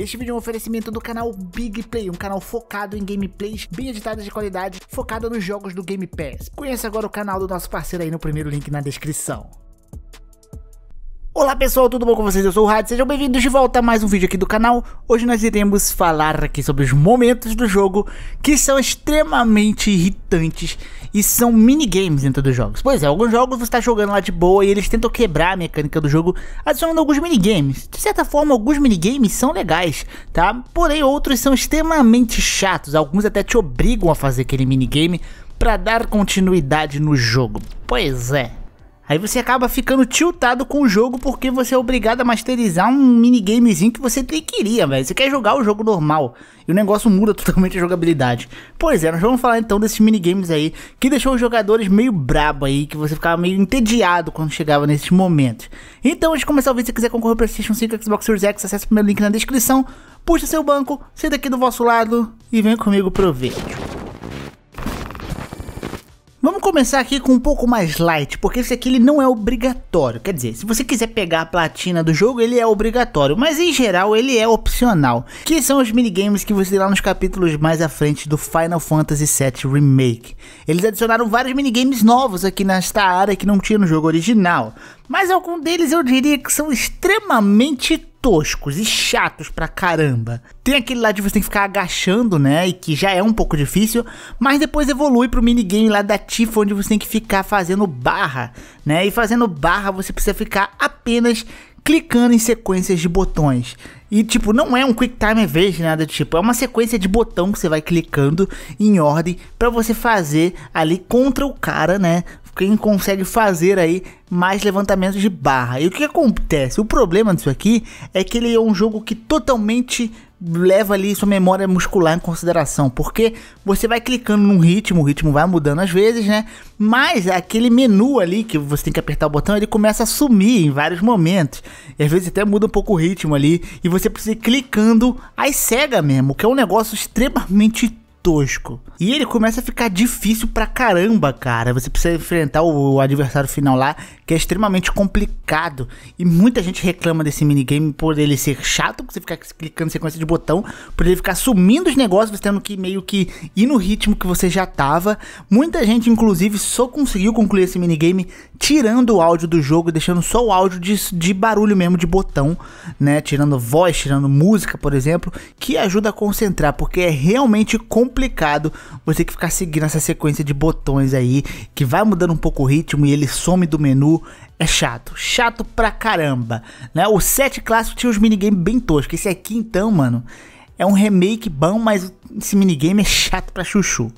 Este vídeo é um oferecimento do canal Big Play, um canal focado em gameplays bem editadas de qualidade, focado nos jogos do Game Pass. Conheça agora o canal do nosso parceiro aí no primeiro link na descrição. Olá pessoal, tudo bom com vocês? Eu sou o Rádio, sejam bem-vindos de volta a mais um vídeo aqui do canal. Hoje nós iremos falar aqui sobre os momentos do jogo que são extremamente irritantes e são minigames dentro dos jogos. Pois é, alguns jogos você está jogando lá de boa e eles tentam quebrar a mecânica do jogo adicionando alguns minigames. De certa forma, alguns minigames são legais, tá? Porém, outros são extremamente chatos, alguns até te obrigam a fazer aquele minigame para dar continuidade no jogo. Pois é, Aí você acaba ficando tiltado com o jogo porque você é obrigado a masterizar um minigamezinho que você nem queria, velho. Você quer jogar o jogo normal e o negócio muda totalmente a jogabilidade. Pois é, nós vamos falar então desses minigames aí que deixou os jogadores meio brabo aí, que você ficava meio entediado quando chegava nesses momentos. Então, antes de começar o vídeo, se quiser concorrer para PlayStation 5 Xbox Series X, acesse o primeiro link na descrição, puxa seu banco, senta aqui do vosso lado e vem comigo pro vídeo. Vamos começar aqui com um pouco mais light, porque esse aqui ele não é obrigatório. Quer dizer, se você quiser pegar a platina do jogo, ele é obrigatório, mas em geral ele é opcional. Que são os minigames que você lá nos capítulos mais à frente do Final Fantasy VII Remake. Eles adicionaram vários minigames novos aqui nesta área que não tinha no jogo original, mas alguns deles eu diria que são extremamente toscos e chatos pra caramba. Tem aquele lá de você tem que ficar agachando, né? E que já é um pouco difícil, mas depois evolui pro minigame lá da Tifa, onde você tem que ficar fazendo barra, né? E fazendo barra você precisa ficar apenas clicando em sequências de botões. E tipo, não é um quick time event, nada tipo, é uma sequência de botão que você vai clicando em ordem para você fazer ali contra o cara, né, quem consegue fazer aí mais levantamentos de barra. E o que acontece? O problema disso aqui é que ele é um jogo que totalmente leva ali sua memória muscular em consideração, porque você vai clicando num ritmo, o ritmo vai mudando às vezes, né? Mas aquele menu ali que você tem que apertar o botão, ele começa a sumir em vários momentos. E às vezes até muda um pouco o ritmo ali, e você precisa ir clicando às cega mesmo, que é um negócio extremamente tosco. E ele começa a ficar difícil pra caramba, cara. Você precisa enfrentar o adversário final lá, que é extremamente complicado. E muita gente reclama desse minigame por ele ser chato, por você ficar clicando sequência de botão, por ele ficar sumindo os negócios, você tendo que meio que ir no ritmo que você já tava. Muita gente, inclusive, só conseguiu concluir esse minigame tirando o áudio do jogo, deixando só o áudio de, de barulho mesmo de botão, né? Tirando voz, tirando música, por exemplo, que ajuda a concentrar, porque é realmente complicado complicado você que ficar seguindo essa sequência de botões aí, que vai mudando um pouco o ritmo e ele some do menu. É chato, chato pra caramba, né? O 7 clássico tinha uns minigames bem toscos. Esse aqui então, mano, é um remake bom, mas esse minigame é chato pra chuchu.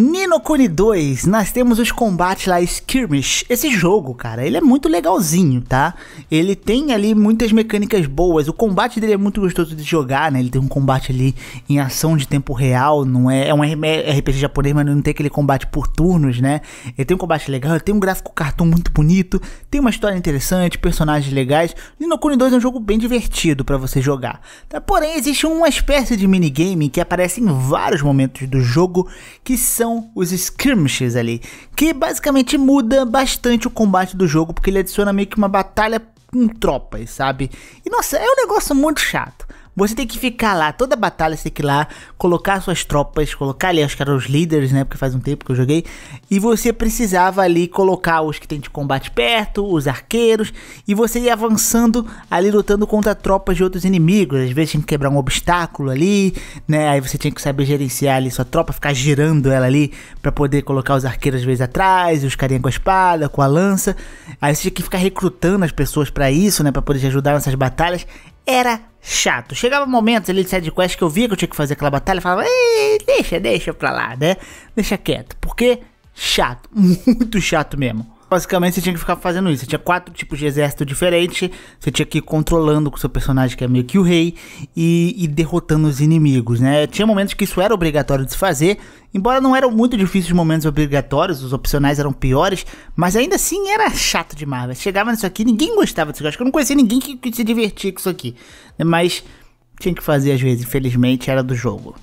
Nino Kuni 2, nós temos os combates lá, Skirmish. Esse jogo, cara, ele é muito legalzinho, tá? Ele tem ali muitas mecânicas boas. O combate dele é muito gostoso de jogar, né? Ele tem um combate ali em ação de tempo real, não é, é um RPG é japonês, mas não tem aquele combate por turnos, né? Ele tem um combate legal, ele tem um gráfico cartão muito bonito, tem uma história interessante, personagens legais. Nino Kuni 2 é um jogo bem divertido para você jogar. Tá? Porém, existe uma espécie de minigame que aparece em vários momentos do jogo que são são os skirmishes ali, que basicamente muda bastante o combate do jogo, porque ele adiciona meio que uma batalha com tropas, sabe? E nossa, é um negócio muito chato. Você tem que ficar lá, toda batalha você tem que ir lá, colocar suas tropas, colocar ali, acho que eram os líderes, né? Porque faz um tempo que eu joguei. E você precisava ali colocar os que tem de combate perto, os arqueiros, e você ia avançando ali lutando contra tropas de outros inimigos. Às vezes tinha que quebrar um obstáculo ali, né? Aí você tinha que saber gerenciar ali sua tropa, ficar girando ela ali para poder colocar os arqueiros às vezes atrás, os carinha com a espada, com a lança. Aí você tinha que ficar recrutando as pessoas para isso, né? Pra poder te ajudar nessas batalhas era chato. Chegava momentos ali de sidequest que eu via que eu tinha que fazer aquela batalha eu falava, deixa, deixa pra lá, né? Deixa quieto, porque chato, muito chato mesmo basicamente você tinha que ficar fazendo isso. Você tinha quatro tipos de exército diferentes, você tinha que ir controlando com o seu personagem, que é meio que o rei, e, e derrotando os inimigos, né? Tinha momentos que isso era obrigatório de se fazer, embora não eram muito difíceis os momentos obrigatórios, os opcionais eram piores, mas ainda assim era chato demais. Chegava nisso aqui, ninguém gostava disso. acho que eu não conhecia ninguém que, que se divertia com isso aqui, mas tinha que fazer às vezes, infelizmente era do jogo.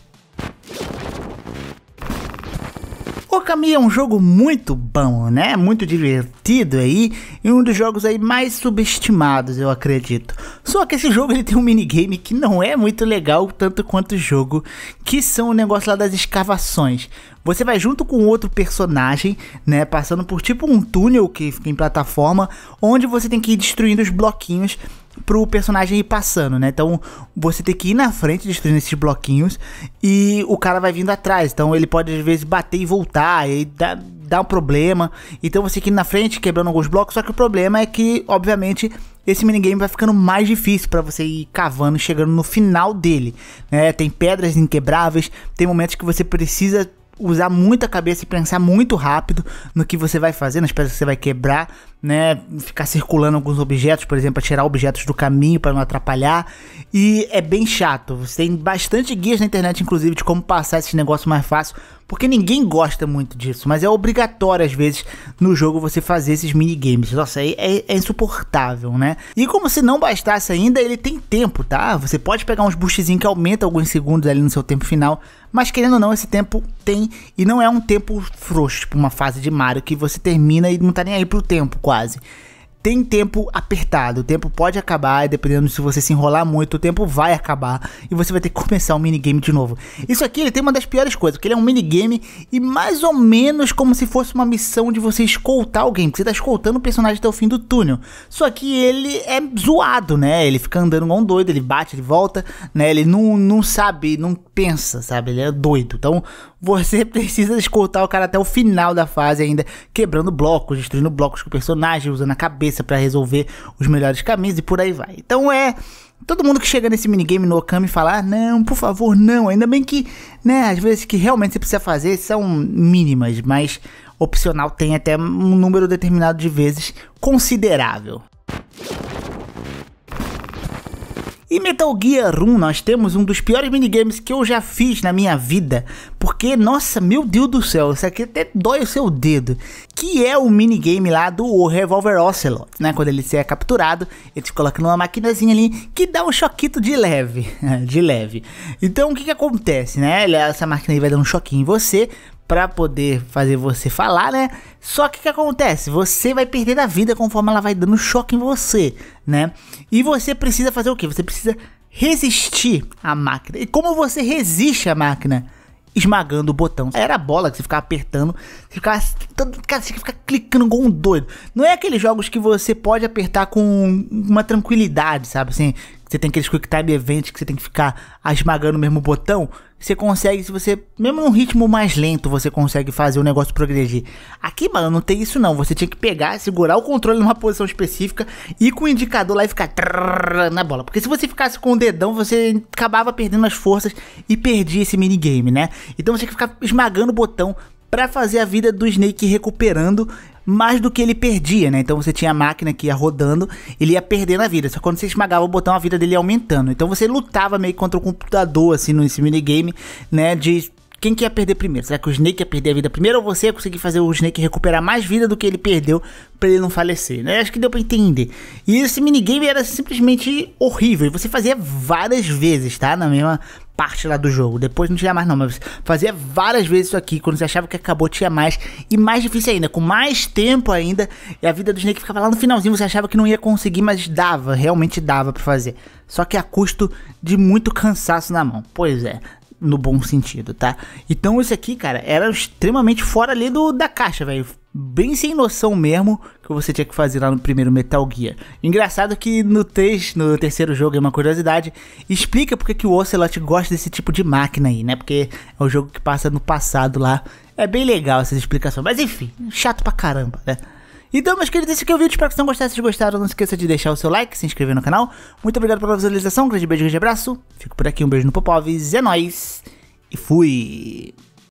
Okami é um jogo muito bom, né? Muito divertido aí e um dos jogos aí mais subestimados, eu acredito. Só que esse jogo ele tem um minigame que não é muito legal tanto quanto o jogo, que são o negócio lá das escavações. Você vai junto com outro personagem, né? Passando por tipo um túnel que fica em plataforma, onde você tem que ir destruindo os bloquinhos pro personagem ir passando, né? Então você tem que ir na frente destruindo esses bloquinhos e o cara vai vindo atrás. Então ele pode às vezes bater e voltar e dá, dá um problema. Então você tem que ir na frente quebrando alguns blocos. Só que o problema é que, obviamente, esse minigame vai ficando mais difícil para você ir cavando, chegando no final dele. Né? Tem pedras inquebráveis, tem momentos que você precisa usar muita cabeça e pensar muito rápido no que você vai fazer, nas peças que você vai quebrar, né, ficar circulando alguns objetos, por exemplo, tirar objetos do caminho para não atrapalhar. E é bem chato. Você tem bastante guias na internet, inclusive, de como passar esse negócio mais fácil, porque ninguém gosta muito disso, mas é obrigatório às vezes no jogo você fazer esses minigames. Nossa, aí é, é, é insuportável, né? E como se não bastasse ainda, ele tem tempo, tá? Você pode pegar uns boostzinhos que aumenta alguns segundos ali no seu tempo final, mas querendo ou não, esse tempo tem e não é um tempo frouxo, tipo uma fase de Mario que você termina e não tá nem aí pro tempo, quase quase. Tem tempo apertado, o tempo pode acabar, dependendo se você se enrolar muito, o tempo vai acabar e você vai ter que começar o um minigame de novo. Isso aqui ele tem uma das piores coisas, porque ele é um minigame e mais ou menos como se fosse uma missão de você escoltar alguém, que você tá escoltando o personagem até o fim do túnel. Só que ele é zoado, né? Ele fica andando igual um doido, ele bate, ele volta, né? Ele não, não sabe, não pensa, sabe? Ele é doido. Então você precisa escoltar o cara até o final da fase ainda, quebrando blocos, destruindo blocos com o personagem, usando a cabeça para resolver os melhores caminhos e por aí vai. Então é todo mundo que chega nesse minigame no Okami falar, ah, não, por favor, não. Ainda bem que, né, as vezes que realmente você precisa fazer são mínimas, mas opcional tem até um número determinado de vezes considerável. E Metal Gear 1, nós temos um dos piores minigames que eu já fiz na minha vida. Porque, nossa, meu Deus do céu, isso aqui até dói o seu dedo. Que é o minigame lá do Revolver Ocelot, né? Quando ele é capturado, ele te coloca numa maquinazinha ali que dá um choquito de leve. de leve. Então, o que que acontece, né? Essa máquina aí vai dar um choquinho em você, para poder fazer você falar, né? Só que o que acontece? Você vai perder a vida conforme ela vai dando choque em você, né? E você precisa fazer o que? Você precisa resistir à máquina. E como você resiste à máquina? Esmagando o botão. Era a bola que você ficava apertando, você ficava. Cara, você fica clicando como um doido. Não é aqueles jogos que você pode apertar com uma tranquilidade, sabe? Assim, você tem aqueles quick time events que você tem que ficar esmagando o mesmo botão, você consegue, se você, mesmo num ritmo mais lento, você consegue fazer o negócio progredir. Aqui, mano, não tem isso não. Você tinha que pegar, segurar o controle numa posição específica e com o indicador lá e ficar na bola. Porque se você ficasse com o dedão, você acabava perdendo as forças e perdia esse minigame, né? Então você tinha que ficar esmagando o botão para fazer a vida do Snake recuperando mais do que ele perdia, né? Então você tinha a máquina que ia rodando, ele ia perdendo a vida. Só quando você esmagava o botão, a vida dele ia aumentando. Então você lutava meio contra o computador, assim, nesse minigame, né? De quem que ia perder primeiro? Será que o Snake ia perder a vida primeiro ou você ia conseguir fazer o Snake recuperar mais vida do que ele perdeu para ele não falecer? Né? Acho que deu para entender. E esse minigame era simplesmente horrível. E você fazia várias vezes, tá? Na mesma parte lá do jogo. Depois não tinha mais não, mas fazia várias vezes isso aqui. Quando você achava que acabou, tinha mais. E mais difícil ainda, com mais tempo ainda. E a vida do Snake ficava lá no finalzinho, você achava que não ia conseguir, mas dava, realmente dava para fazer. Só que a custo de muito cansaço na mão. Pois é, no bom sentido, tá? Então isso aqui, cara, era extremamente fora ali do da caixa, velho. Bem sem noção mesmo, que você tinha que fazer lá no primeiro Metal Gear. Engraçado que no, três, no terceiro jogo, é uma curiosidade, explica porque que o Ocelot gosta desse tipo de máquina aí, né? Porque é um jogo que passa no passado lá. É bem legal essas explicações, mas enfim, chato pra caramba, né? Então, meus queridos, esse aqui é o vídeo. Espero que vocês tenham gostado. Se gostaram, não esqueça de deixar o seu like, se inscrever no canal. Muito obrigado pela visualização. Um grande beijo, um grande abraço. Fico por aqui. Um beijo no Popovs. É nóis. E fui.